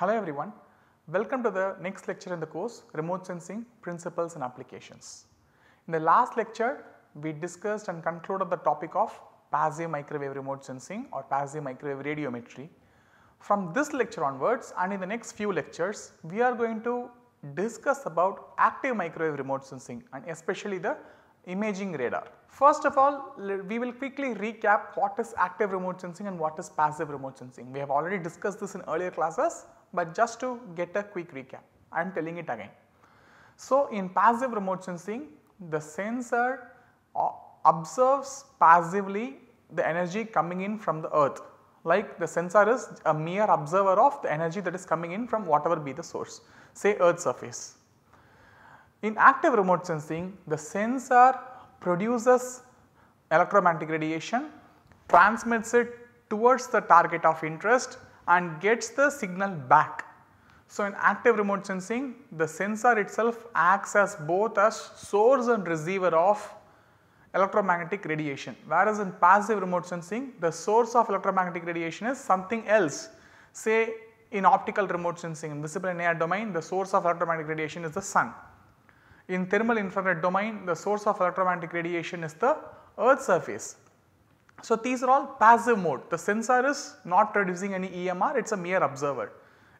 Hello everyone, welcome to the next lecture in the course remote sensing principles and applications. In the last lecture we discussed and concluded the topic of passive microwave remote sensing or passive microwave radiometry. From this lecture onwards and in the next few lectures we are going to discuss about active microwave remote sensing and especially the imaging radar. First of all, we will quickly recap what is active remote sensing and what is passive remote sensing. We have already discussed this in earlier classes but just to get a quick recap I am telling it again. So, in passive remote sensing the sensor observes uh, passively the energy coming in from the earth like the sensor is a mere observer of the energy that is coming in from whatever be the source say earth surface. In active remote sensing the sensor produces electromagnetic radiation transmits it towards the target of interest and gets the signal back. So, in active remote sensing the sensor itself acts as both as source and receiver of electromagnetic radiation whereas in passive remote sensing the source of electromagnetic radiation is something else say in optical remote sensing in visible and near domain the source of electromagnetic radiation is the sun. In thermal infrared domain the source of electromagnetic radiation is the earth surface so, these are all passive mode the sensor is not producing any EMR it is a mere observer.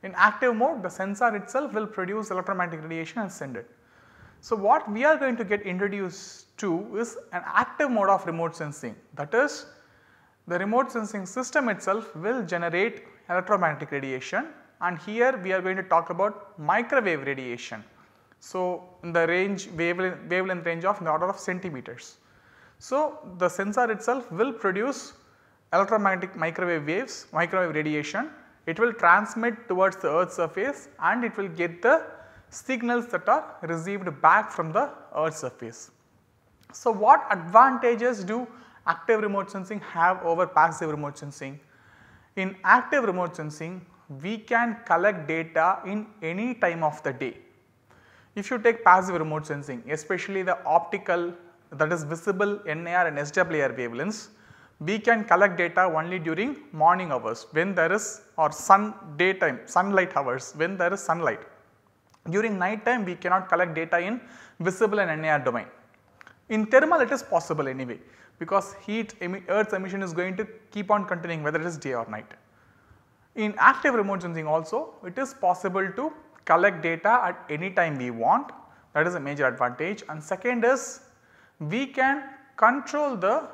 In active mode the sensor itself will produce electromagnetic radiation and send it. So, what we are going to get introduced to is an active mode of remote sensing that is the remote sensing system itself will generate electromagnetic radiation and here we are going to talk about microwave radiation. So, in the range wavelength, wavelength range of in the order of centimeters. So, the sensor itself will produce electromagnetic microwave waves, microwave radiation. It will transmit towards the Earth surface and it will get the signals that are received back from the Earth surface. So, what advantages do active remote sensing have over passive remote sensing? In active remote sensing, we can collect data in any time of the day. If you take passive remote sensing, especially the optical that is visible NIR, and SWR wavelengths, we can collect data only during morning hours when there is or sun daytime sunlight hours when there is sunlight. During night time we cannot collect data in visible and NIR domain. In thermal it is possible anyway because heat emi earth's emission is going to keep on continuing whether it is day or night. In active remote sensing also it is possible to collect data at any time we want that is a major advantage and second is we can control the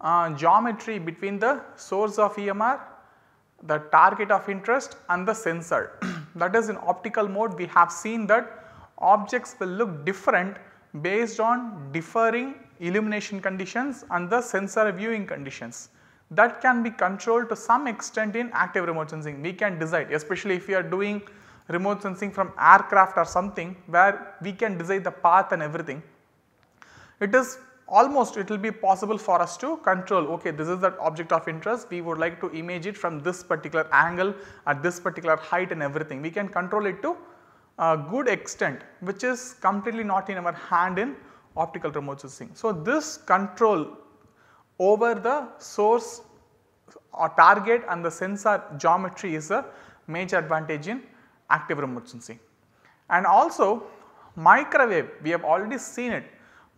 uh, geometry between the source of EMR, the target of interest and the sensor. that is in optical mode we have seen that objects will look different based on differing illumination conditions and the sensor viewing conditions. That can be controlled to some extent in active remote sensing. We can decide especially if you are doing remote sensing from aircraft or something where we can decide the path and everything it is almost it will be possible for us to control okay this is that object of interest we would like to image it from this particular angle at this particular height and everything we can control it to a good extent which is completely not in our hand in optical remote sensing. So, this control over the source or uh, target and the sensor geometry is a major advantage in active remote sensing. And also microwave we have already seen it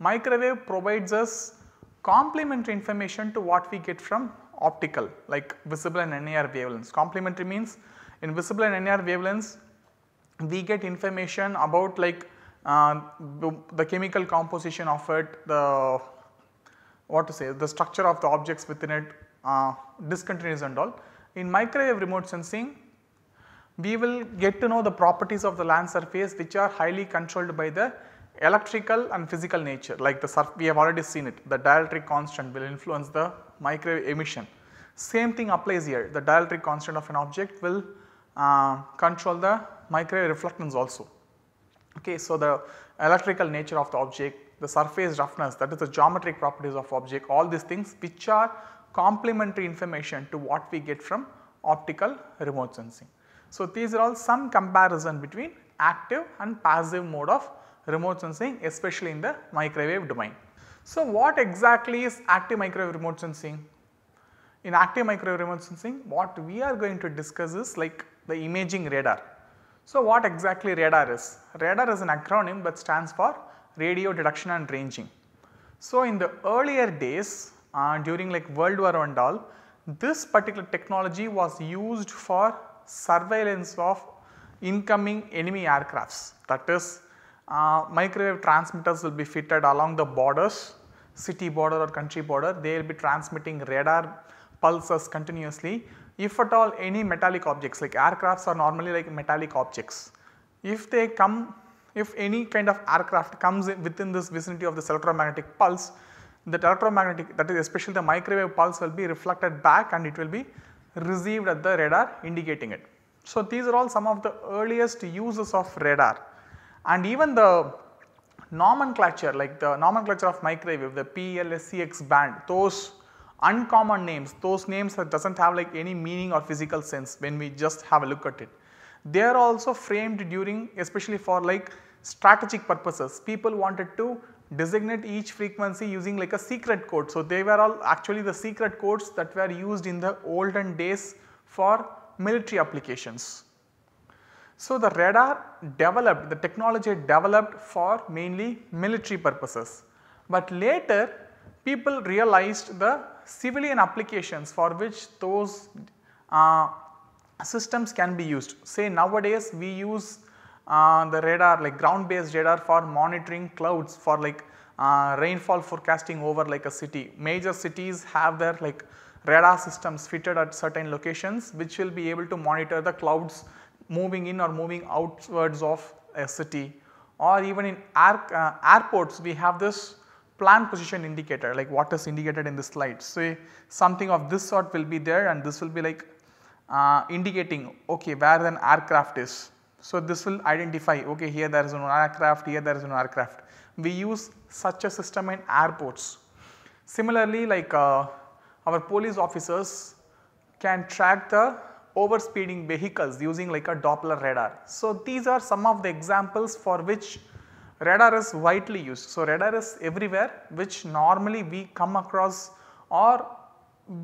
microwave provides us complementary information to what we get from optical like visible and NIR wavelengths. Complementary means in visible and NIR wavelengths we get information about like uh, the chemical composition of it, the what to say the structure of the objects within it, uh, discontinuities and all. In microwave remote sensing we will get to know the properties of the land surface which are highly controlled by the electrical and physical nature like the surf we have already seen it the dielectric constant will influence the microwave emission. Same thing applies here the dielectric constant of an object will uh, control the microwave reflectance also. Okay, so, the electrical nature of the object, the surface roughness that is the geometric properties of object all these things which are complementary information to what we get from optical remote sensing. So, these are all some comparison between active and passive mode of remote sensing especially in the microwave domain. So, what exactly is active microwave remote sensing? In active microwave remote sensing what we are going to discuss is like the imaging radar. So, what exactly radar is? Radar is an acronym that stands for radio detection and ranging. So, in the earlier days uh, during like World War I and all this particular technology was used for surveillance of incoming enemy aircrafts that is uh, microwave transmitters will be fitted along the borders, city border or country border, they will be transmitting radar pulses continuously. If at all any metallic objects like aircrafts are normally like metallic objects, if they come, if any kind of aircraft comes within this vicinity of this electromagnetic pulse, that electromagnetic that is especially the microwave pulse will be reflected back and it will be received at the radar indicating it. So, these are all some of the earliest uses of radar and even the nomenclature like the nomenclature of microwave the PLSCX band those uncommon names those names that does not have like any meaning or physical sense when we just have a look at it. They are also framed during especially for like strategic purposes people wanted to designate each frequency using like a secret code. So, they were all actually the secret codes that were used in the olden days for military applications. So, the radar developed, the technology developed for mainly military purposes, but later people realized the civilian applications for which those uh, systems can be used. Say nowadays we use uh, the radar like ground based radar for monitoring clouds for like uh, rainfall forecasting over like a city. Major cities have their like radar systems fitted at certain locations which will be able to monitor the clouds moving in or moving outwards of a city or even in air, uh, airports we have this plan position indicator like what is indicated in the slide. So, something of this sort will be there and this will be like uh, indicating okay where an aircraft is. So, this will identify okay here there is an aircraft, here there is an aircraft. We use such a system in airports. Similarly, like uh, our police officers can track the overspeeding vehicles using like a Doppler radar. So, these are some of the examples for which radar is widely used. So, radar is everywhere which normally we come across or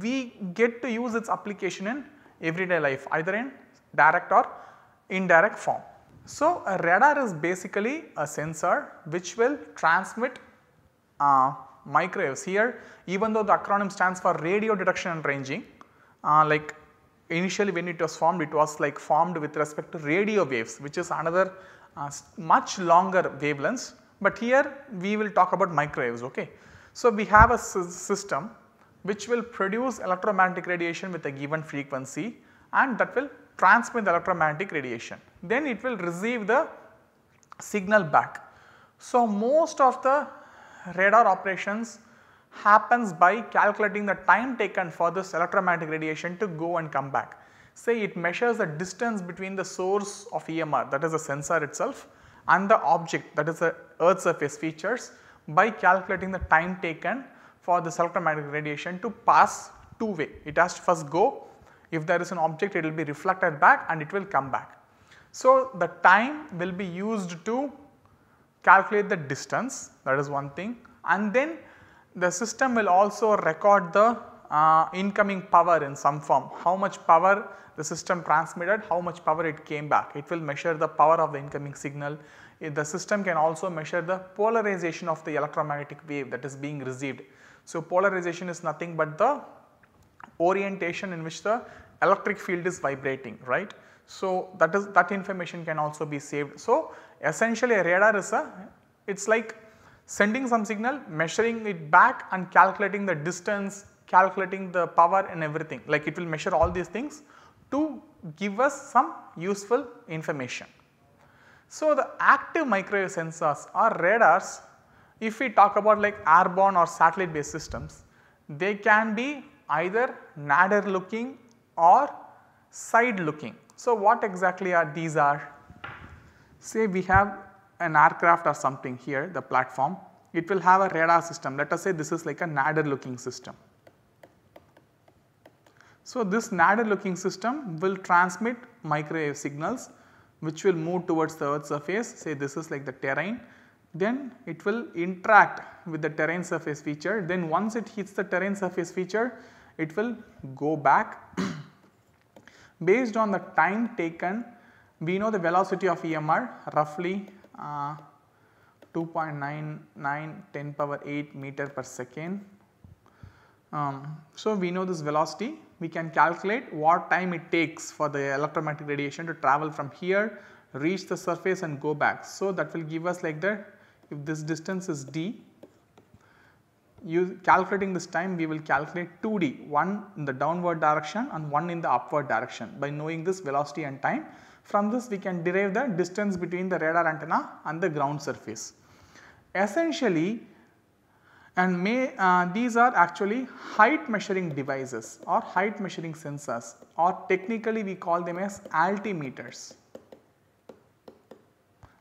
we get to use its application in everyday life either in direct or indirect form. So, a radar is basically a sensor which will transmit uh, microwaves here even though the acronym stands for radio detection and ranging uh, like initially when it was formed it was like formed with respect to radio waves which is another uh, much longer wavelengths but here we will talk about microwaves okay. So, we have a system which will produce electromagnetic radiation with a given frequency and that will transmit the electromagnetic radiation. Then it will receive the signal back. So, most of the radar operations happens by calculating the time taken for this electromagnetic radiation to go and come back. Say it measures the distance between the source of EMR that is the sensor itself and the object that is the earth surface features by calculating the time taken for this electromagnetic radiation to pass two way. It has to first go, if there is an object it will be reflected back and it will come back. So, the time will be used to calculate the distance that is one thing and then the system will also record the uh, incoming power in some form, how much power the system transmitted, how much power it came back. It will measure the power of the incoming signal. It, the system can also measure the polarization of the electromagnetic wave that is being received. So, polarization is nothing but the orientation in which the electric field is vibrating, right. So, that is that information can also be saved. So, essentially a radar is a it is like sending some signal, measuring it back and calculating the distance, calculating the power and everything like it will measure all these things to give us some useful information. So, the active microwave sensors or radars if we talk about like airborne or satellite based systems they can be either nadir looking or side looking. So, what exactly are these are? Say we have an aircraft or something here the platform, it will have a radar system. Let us say this is like a nadir looking system. So, this nadir looking system will transmit microwave signals which will move towards the earth surface say this is like the terrain then it will interact with the terrain surface feature then once it hits the terrain surface feature it will go back based on the time taken we know the velocity of EMR roughly uh, 2.99 10 power 8 meter per second. Um, so, we know this velocity we can calculate what time it takes for the electromagnetic radiation to travel from here reach the surface and go back. So, that will give us like that if this distance is d you calculating this time we will calculate 2d one in the downward direction and one in the upward direction by knowing this velocity and time from this we can derive the distance between the radar antenna and the ground surface. Essentially and may, uh, these are actually height measuring devices or height measuring sensors or technically we call them as altimeters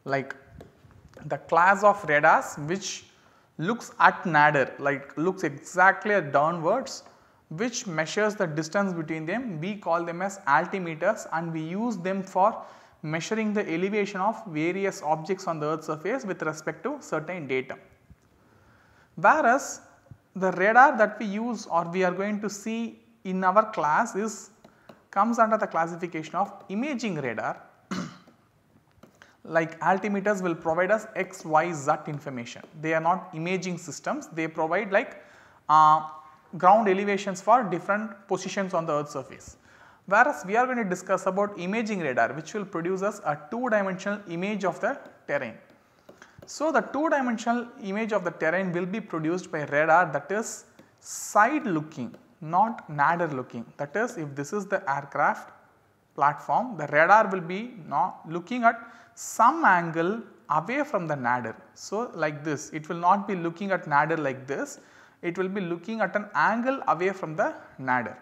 like the class of radars which looks at nadir like looks exactly at downwards which measures the distance between them. We call them as altimeters and we use them for measuring the elevation of various objects on the earth's surface with respect to certain data. Whereas the radar that we use or we are going to see in our class is comes under the classification of imaging radar like altimeters will provide us x, y, z information. They are not imaging systems, they provide like uh, ground elevations for different positions on the earth's surface. Whereas we are going to discuss about imaging radar which will produce us a two dimensional image of the terrain. So, the two dimensional image of the terrain will be produced by radar that is side looking not nadir-looking. looking that is if this is the aircraft platform the radar will be now looking at some angle away from the nadir. So, like this it will not be looking at nadir like this it will be looking at an angle away from the nadir.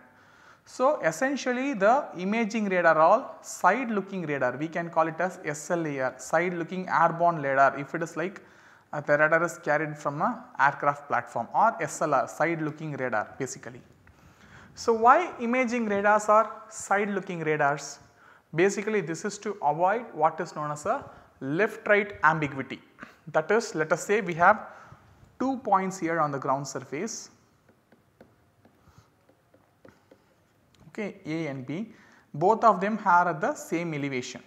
So, essentially the imaging radar all side looking radar we can call it as SLAR side looking airborne radar if it is like uh, the radar is carried from a aircraft platform or SLR side looking radar basically. So, why imaging radars are side looking radars? Basically this is to avoid what is known as a left right ambiguity that is let us say we have two points here on the ground surface okay A and B both of them are at the same elevation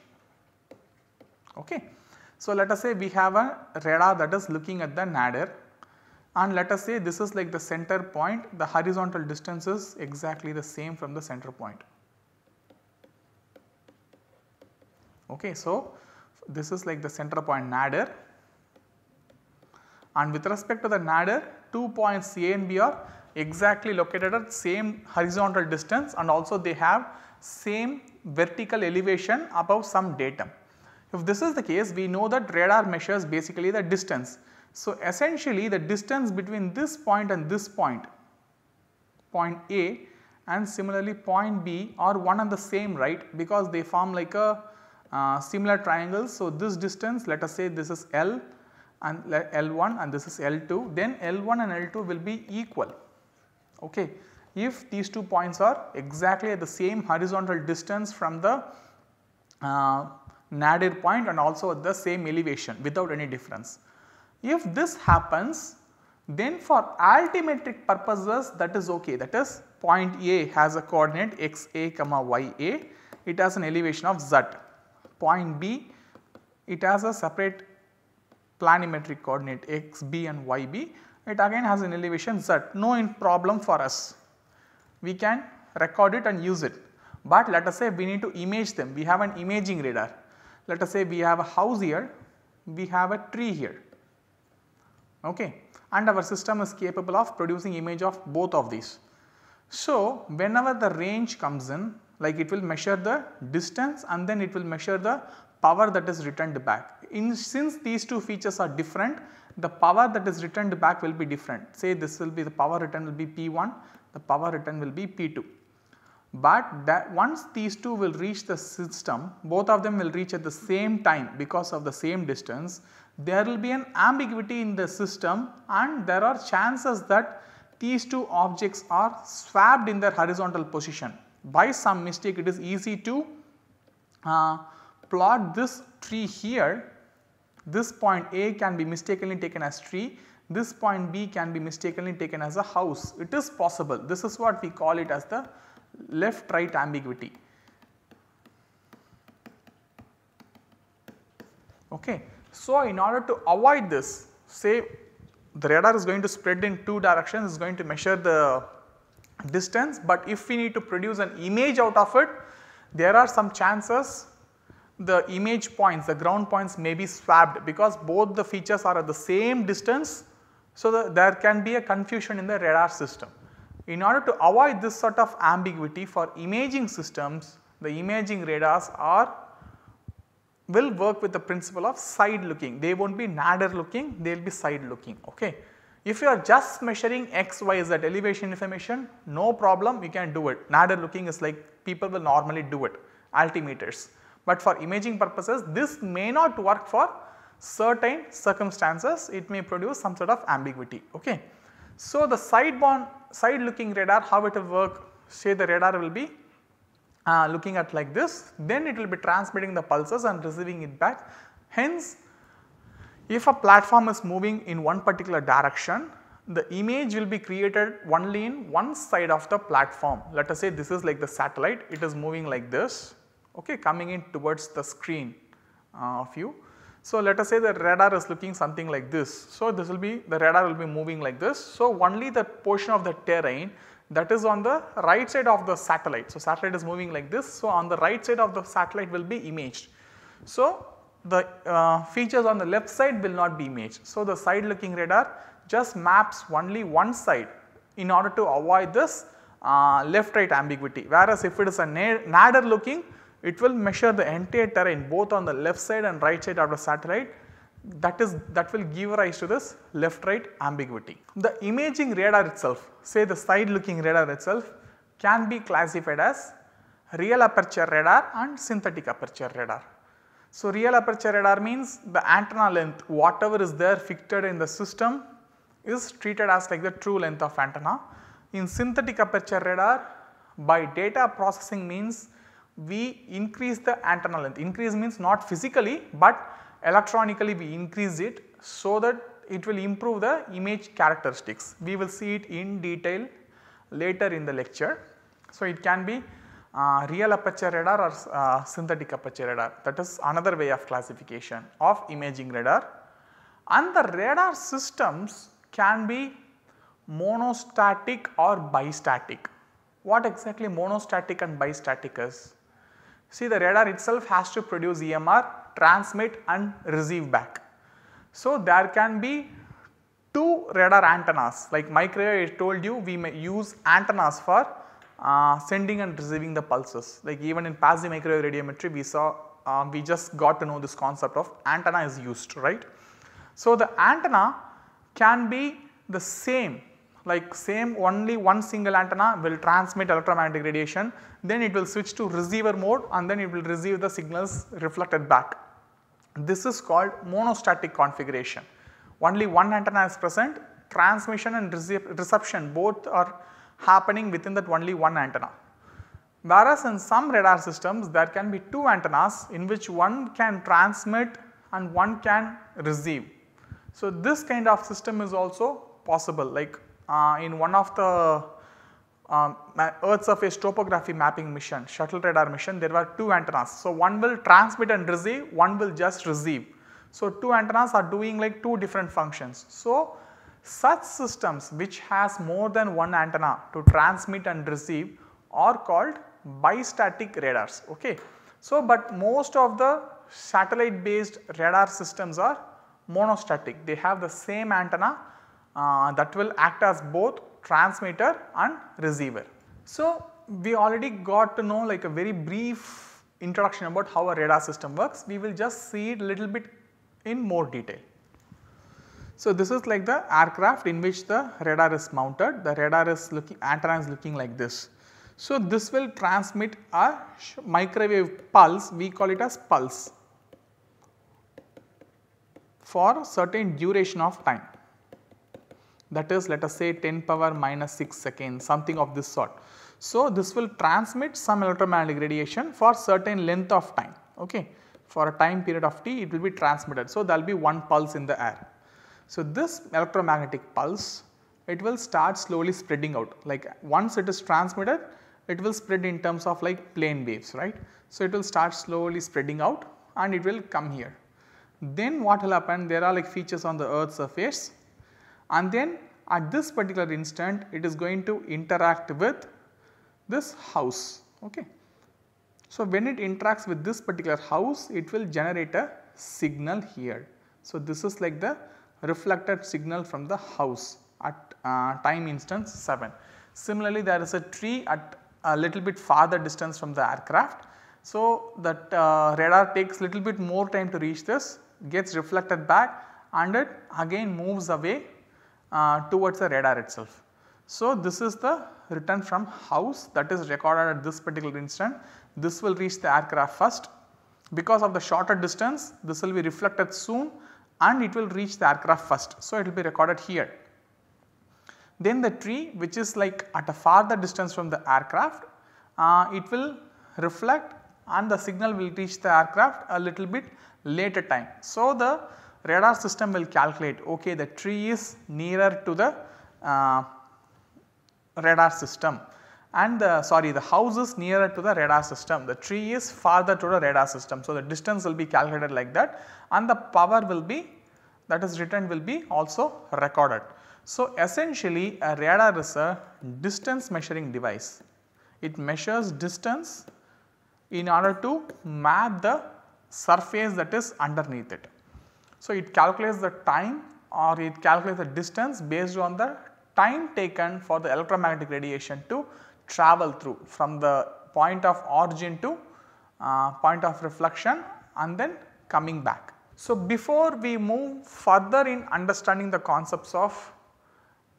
okay. So let us say we have a radar that is looking at the nadir and let us say this is like the center point the horizontal distance is exactly the same from the center point. Okay, so this is like the center point nadir and with respect to the nadir two points A and B are exactly located at same horizontal distance and also they have same vertical elevation above some datum. If this is the case we know that radar measures basically the distance. So, essentially the distance between this point and this point, point A and similarly point B are one and the same right because they form like a uh, similar triangles. So, this distance let us say this is L and L1 and this is L2 then L1 and L2 will be equal okay. If these two points are exactly at the same horizontal distance from the uh, nadir point and also at the same elevation without any difference. If this happens then for altimetric purposes that is okay that is point A has a coordinate xa comma ya it has an elevation of z. Point B it has a separate planimetric coordinate x, b and y, b. It again has an elevation z, no problem for us. We can record it and use it, but let us say we need to image them, we have an imaging radar. Let us say we have a house here, we have a tree here okay and our system is capable of producing image of both of these. So, whenever the range comes in like it will measure the distance and then it will measure the power that is returned back. In, since these two features are different, the power that is returned back will be different. Say this will be the power return will be P1, the power return will be P2. But that once these two will reach the system, both of them will reach at the same time because of the same distance, there will be an ambiguity in the system and there are chances that these two objects are swapped in their horizontal position. By some mistake it is easy to uh, plot this tree here, this point A can be mistakenly taken as tree, this point B can be mistakenly taken as a house. It is possible. This is what we call it as the left right ambiguity. Okay. So, in order to avoid this say the radar is going to spread in two directions is going to measure the distance but if we need to produce an image out of it there are some chances the image points, the ground points may be swapped because both the features are at the same distance. So, the, there can be a confusion in the radar system. In order to avoid this sort of ambiguity for imaging systems, the imaging radars are will work with the principle of side looking. They will not be nadir looking, they will be side looking. Okay. If you are just measuring x, y, z elevation information, no problem you can do it. Nadir looking is like people will normally do it, altimeters but for imaging purposes this may not work for certain circumstances it may produce some sort of ambiguity. Okay. So, the sideborne side looking radar how it will work say the radar will be uh, looking at like this then it will be transmitting the pulses and receiving it back. Hence if a platform is moving in one particular direction the image will be created only in one side of the platform. Let us say this is like the satellite, it is moving like this okay, coming in towards the screen uh, of you. So, let us say the radar is looking something like this. So, this will be the radar will be moving like this. So, only the portion of the terrain that is on the right side of the satellite. So, satellite is moving like this. So, on the right side of the satellite will be imaged. So, the uh, features on the left side will not be imaged. So, the side looking radar just maps only one side in order to avoid this uh, left right ambiguity. Whereas, if it is a nadar looking it will measure the entire terrain both on the left side and right side of the satellite that is that will give rise to this left right ambiguity. The imaging radar itself say the side looking radar itself can be classified as real aperture radar and synthetic aperture radar. So, real aperture radar means the antenna length whatever is there fixed in the system is treated as like the true length of antenna. In synthetic aperture radar by data processing means we increase the antenna length. Increase means not physically, but electronically we increase it so that it will improve the image characteristics. We will see it in detail later in the lecture. So, it can be uh, real aperture radar or uh, synthetic aperture radar that is another way of classification of imaging radar and the radar systems can be monostatic or bistatic. What exactly monostatic and bistatic is? See the radar itself has to produce EMR, transmit and receive back. So there can be two radar antennas like microwave I told you we may use antennas for uh, sending and receiving the pulses like even in passive microwave radiometry we saw uh, we just got to know this concept of antenna is used right. So the antenna can be the same like same only one single antenna will transmit electromagnetic radiation then it will switch to receiver mode and then it will receive the signals reflected back. This is called monostatic configuration. Only one antenna is present transmission and reception both are happening within that only one antenna. Whereas in some radar systems there can be two antennas in which one can transmit and one can receive. So, this kind of system is also possible like uh, in one of the um, Earth surface topography mapping mission, shuttle radar mission, there were two antennas. So, one will transmit and receive, one will just receive. So, two antennas are doing like two different functions. So, such systems which has more than one antenna to transmit and receive are called bistatic radars. Okay. So, but most of the satellite based radar systems are monostatic, they have the same antenna uh, that will act as both transmitter and receiver. So, we already got to know like a very brief introduction about how a radar system works. We will just see it little bit in more detail. So, this is like the aircraft in which the radar is mounted. The radar is looking antenna is looking like this. So, this will transmit a microwave pulse we call it as pulse for certain duration of time that is let us say 10 power minus 6 seconds something of this sort. So, this will transmit some electromagnetic radiation for certain length of time okay. for a time period of t it will be transmitted. So, there will be one pulse in the air. So, this electromagnetic pulse it will start slowly spreading out like once it is transmitted it will spread in terms of like plane waves right. So, it will start slowly spreading out and it will come here. Then what will happen there are like features on the earth's surface and then at this particular instant it is going to interact with this house. Okay. So, when it interacts with this particular house it will generate a signal here. So, this is like the reflected signal from the house at uh, time instance 7. Similarly, there is a tree at a little bit farther distance from the aircraft. So, that uh, radar takes little bit more time to reach this gets reflected back and it again moves away uh, towards the radar itself. So, this is the return from house that is recorded at this particular instant. This will reach the aircraft first. Because of the shorter distance, this will be reflected soon and it will reach the aircraft first. So, it will be recorded here. Then the tree which is like at a farther distance from the aircraft, uh, it will reflect and the signal will reach the aircraft a little bit later time. So, the radar system will calculate okay the tree is nearer to the uh, radar system and the sorry the house is nearer to the radar system the tree is farther to the radar system. So, the distance will be calculated like that and the power will be that is written will be also recorded. So, essentially a radar is a distance measuring device. It measures distance in order to map the surface that is underneath it. So, it calculates the time or it calculates the distance based on the time taken for the electromagnetic radiation to travel through from the point of origin to uh, point of reflection and then coming back. So, before we move further in understanding the concepts of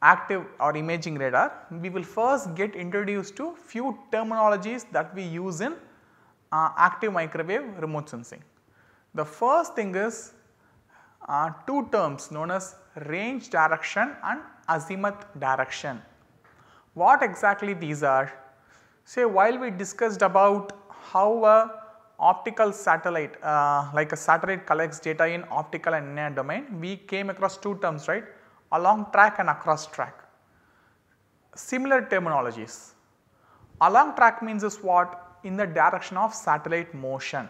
active or imaging radar, we will first get introduced to few terminologies that we use in uh, active microwave remote sensing. The first thing is uh, two terms known as range direction and azimuth direction. What exactly these are? Say while we discussed about how a optical satellite uh, like a satellite collects data in optical and near domain, we came across two terms right along track and across track. Similar terminologies. Along track means is what in the direction of satellite motion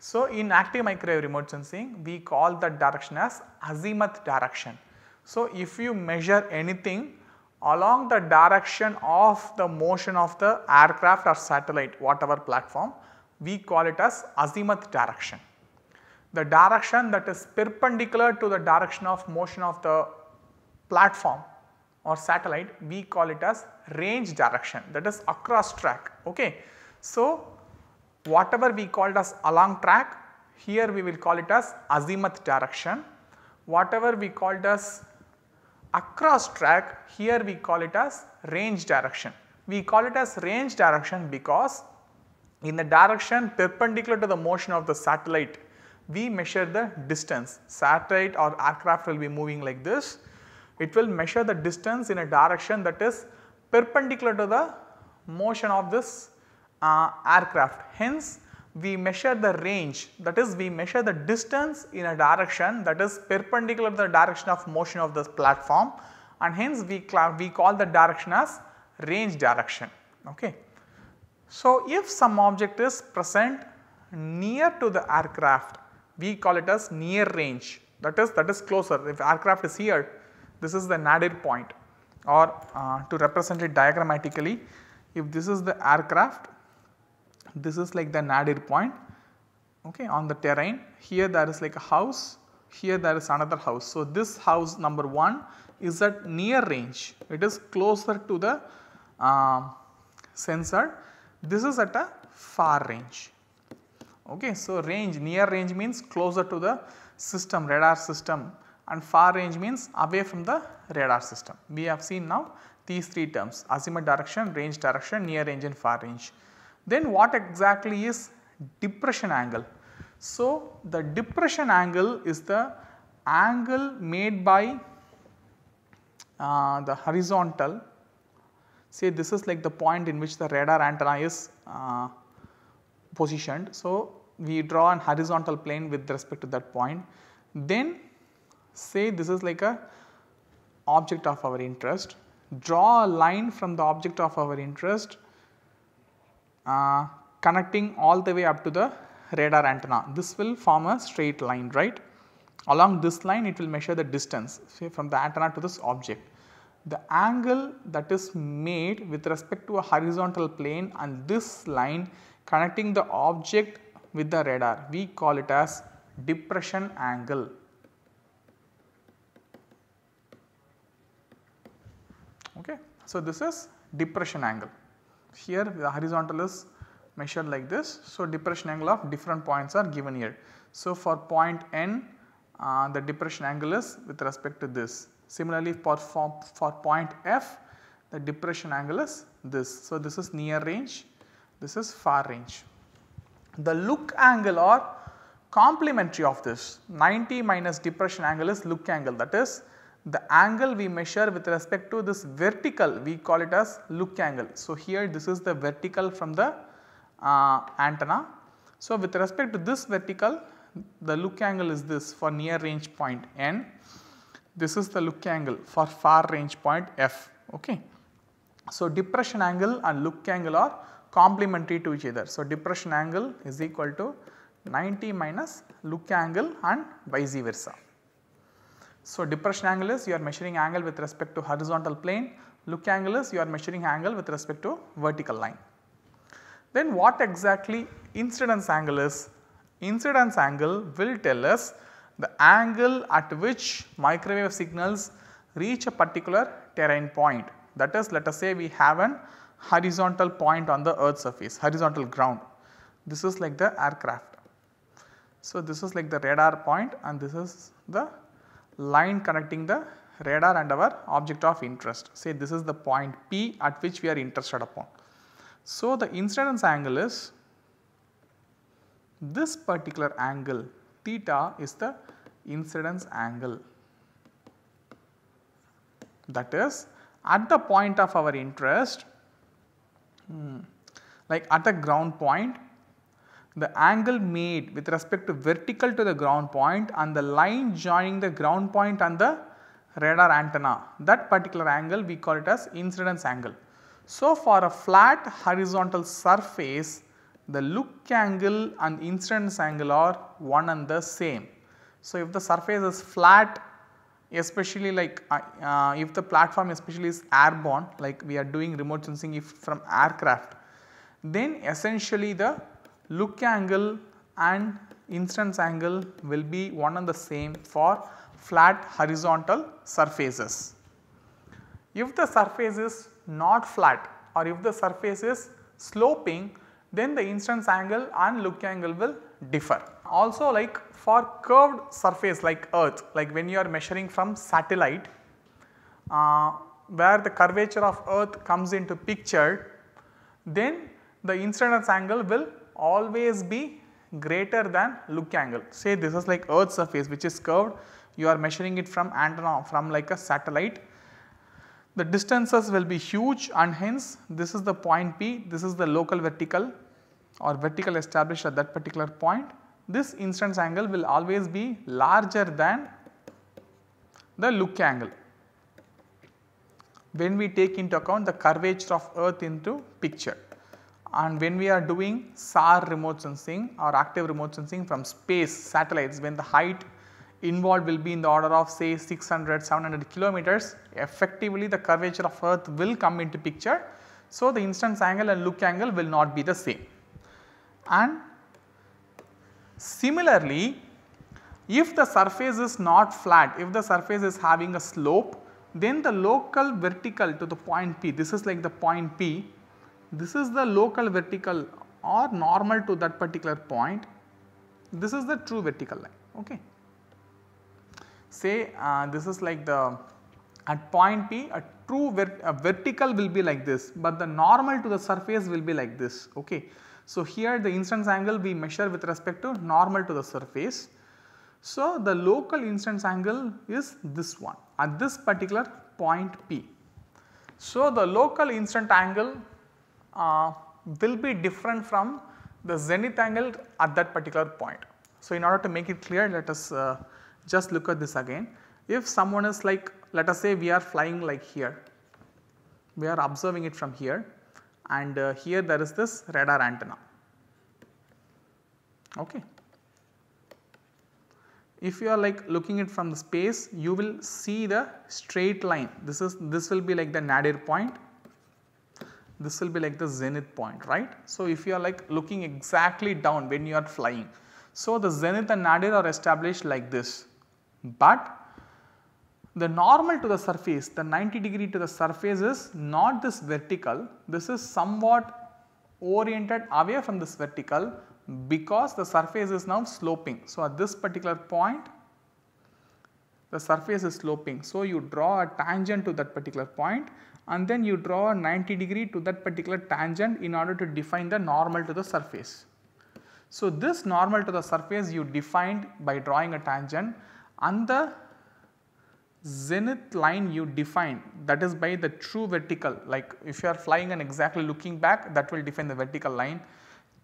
so, in active microwave remote sensing we call that direction as azimuth direction. So, if you measure anything along the direction of the motion of the aircraft or satellite whatever platform we call it as azimuth direction. The direction that is perpendicular to the direction of motion of the platform or satellite we call it as range direction that is across track. Okay. So, whatever we called as along track here we will call it as azimuth direction, whatever we called as across track here we call it as range direction. We call it as range direction because in the direction perpendicular to the motion of the satellite we measure the distance satellite or aircraft will be moving like this it will measure the distance in a direction that is perpendicular to the motion of this uh, aircraft. Hence, we measure the range that is we measure the distance in a direction that is perpendicular to the direction of motion of this platform and hence we, we call the direction as range direction. Okay. So, if some object is present near to the aircraft we call it as near range that is that is closer if aircraft is here this is the nadir point or uh, to represent it diagrammatically if this is the aircraft this is like the nadir point okay, on the terrain. Here there is like a house, here there is another house. So, this house number 1 is at near range, it is closer to the uh, sensor. This is at a far range. Okay. So, range near range means closer to the system radar system and far range means away from the radar system. We have seen now these 3 terms azimuth direction, range direction, near range and far range. Then what exactly is depression angle? So, the depression angle is the angle made by uh, the horizontal say this is like the point in which the radar antenna is uh, positioned. So, we draw an horizontal plane with respect to that point. Then say this is like a object of our interest, draw a line from the object of our interest uh, connecting all the way up to the radar antenna. This will form a straight line right. Along this line it will measure the distance say from the antenna to this object. The angle that is made with respect to a horizontal plane and this line connecting the object with the radar we call it as depression angle. Okay. So, this is depression angle here the horizontal is measured like this. So, depression angle of different points are given here. So, for point n uh, the depression angle is with respect to this. Similarly, for, for, for point f the depression angle is this. So, this is near range, this is far range. The look angle or complementary of this 90 minus depression angle is look angle that is the angle we measure with respect to this vertical we call it as look angle. So, here this is the vertical from the uh, antenna. So, with respect to this vertical the look angle is this for near range point n, this is the look angle for far range point f. Okay. So, depression angle and look angle are complementary to each other. So, depression angle is equal to 90 minus look angle and vice versa. So, depression angle is you are measuring angle with respect to horizontal plane, look angle is you are measuring angle with respect to vertical line. Then what exactly incidence angle is? Incidence angle will tell us the angle at which microwave signals reach a particular terrain point. That is let us say we have an horizontal point on the earth surface, horizontal ground. This is like the aircraft. So, this is like the radar point and this is the line connecting the radar and our object of interest. Say this is the point P at which we are interested upon. So, the incidence angle is this particular angle theta is the incidence angle that is at the point of our interest hmm, like at a ground point the angle made with respect to vertical to the ground point and the line joining the ground point and the radar antenna that particular angle we call it as incidence angle. So, for a flat horizontal surface the look angle and incidence angle are one and the same. So, if the surface is flat especially like uh, uh, if the platform especially is airborne like we are doing remote sensing if from aircraft then essentially the look angle and instance angle will be one and the same for flat horizontal surfaces. If the surface is not flat or if the surface is sloping then the instance angle and look angle will differ. Also like for curved surface like earth like when you are measuring from satellite uh, where the curvature of earth comes into picture then the incidence angle will always be greater than look angle. Say this is like earth surface which is curved, you are measuring it from antenna from like a satellite. The distances will be huge and hence this is the point P, this is the local vertical or vertical established at that particular point. This instance angle will always be larger than the look angle when we take into account the curvature of earth into picture and when we are doing SAR remote sensing or active remote sensing from space satellites when the height involved will be in the order of say 600 700 kilometers effectively the curvature of earth will come into picture. So, the instance angle and look angle will not be the same and similarly if the surface is not flat if the surface is having a slope then the local vertical to the point P this is like the point P this is the local vertical or normal to that particular point, this is the true vertical line. Okay. Say uh, this is like the at point P a true a vertical will be like this, but the normal to the surface will be like this. Okay. So, here the instance angle we measure with respect to normal to the surface. So, the local instance angle is this one at this particular point P. So, the local instant angle uh, will be different from the zenith angle at that particular point. So, in order to make it clear let us uh, just look at this again. If someone is like let us say we are flying like here, we are observing it from here and uh, here there is this radar antenna. Okay. If you are like looking it from the space you will see the straight line this is this will be like the nadir point this will be like the zenith point right. So, if you are like looking exactly down when you are flying. So, the zenith and nadir are established like this, but the normal to the surface the 90 degree to the surface is not this vertical this is somewhat oriented away from this vertical because the surface is now sloping. So, at this particular point the surface is sloping. So, you draw a tangent to that particular point and then you draw a 90 degree to that particular tangent in order to define the normal to the surface. So, this normal to the surface you defined by drawing a tangent and the zenith line you define that is by the true vertical like if you are flying and exactly looking back that will define the vertical line.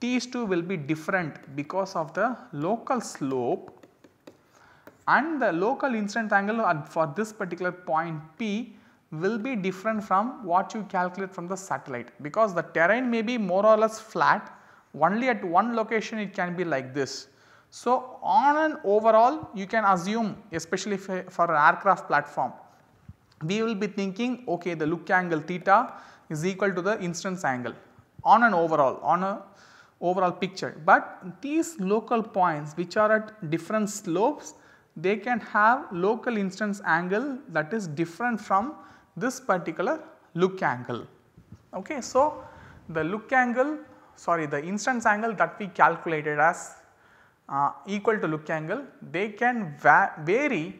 These two will be different because of the local slope and the local incident angle for this particular point P will be different from what you calculate from the satellite because the terrain may be more or less flat only at one location it can be like this. So, on an overall you can assume especially for an aircraft platform we will be thinking okay the look angle theta is equal to the instance angle on an overall on a overall picture. But these local points which are at different slopes they can have local instance angle that is different from this particular look angle. Okay. So, the look angle sorry the instance angle that we calculated as uh, equal to look angle they can va vary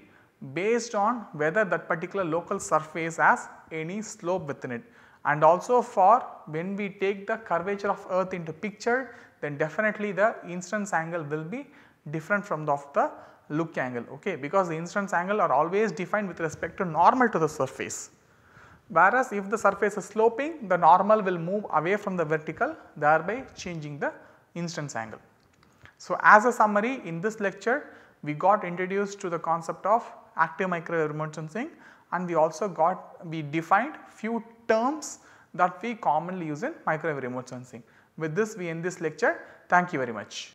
based on whether that particular local surface has any slope within it and also for when we take the curvature of earth into picture then definitely the instance angle will be different from the of the look angle okay because the instance angle are always defined with respect to normal to the surface. Whereas if the surface is sloping, the normal will move away from the vertical thereby changing the instance angle. So, as a summary in this lecture we got introduced to the concept of active microwave remote sensing and we also got we defined few terms that we commonly use in microwave remote sensing. With this we end this lecture. Thank you very much.